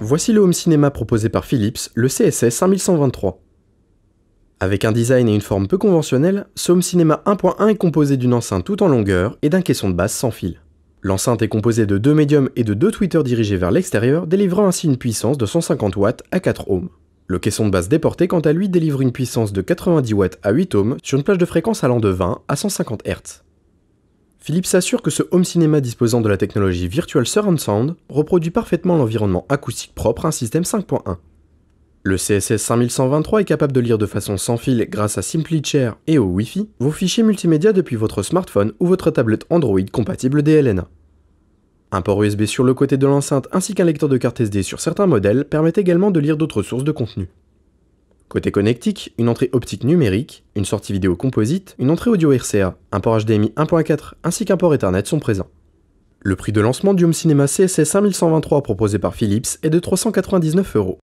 Voici le home cinéma proposé par Philips, le CSS 5123. Avec un design et une forme peu conventionnelle, ce home cinéma 1.1 est composé d'une enceinte tout en longueur et d'un caisson de basse sans fil. L'enceinte est composée de deux médiums et de deux tweeters dirigés vers l'extérieur, délivrant ainsi une puissance de 150 watts à 4 ohms. Le caisson de basse déporté quant à lui délivre une puissance de 90 watts à 8 ohms sur une plage de fréquence allant de 20 à 150 Hz. Philippe s'assure que ce home cinéma disposant de la technologie Virtual Surround Sound reproduit parfaitement l'environnement acoustique propre à un système 5.1. Le CSS 5123 est capable de lire de façon sans fil grâce à SimpliChair et au Wi-Fi vos fichiers multimédia depuis votre smartphone ou votre tablette Android compatible DLNA. Un port USB sur le côté de l'enceinte ainsi qu'un lecteur de carte SD sur certains modèles permettent également de lire d'autres sources de contenu. Côté connectique, une entrée optique numérique, une sortie vidéo composite, une entrée audio RCA, un port HDMI 1.4 ainsi qu'un port Ethernet sont présents. Le prix de lancement du Home Cinema CSS 5123 proposé par Philips est de 399 euros.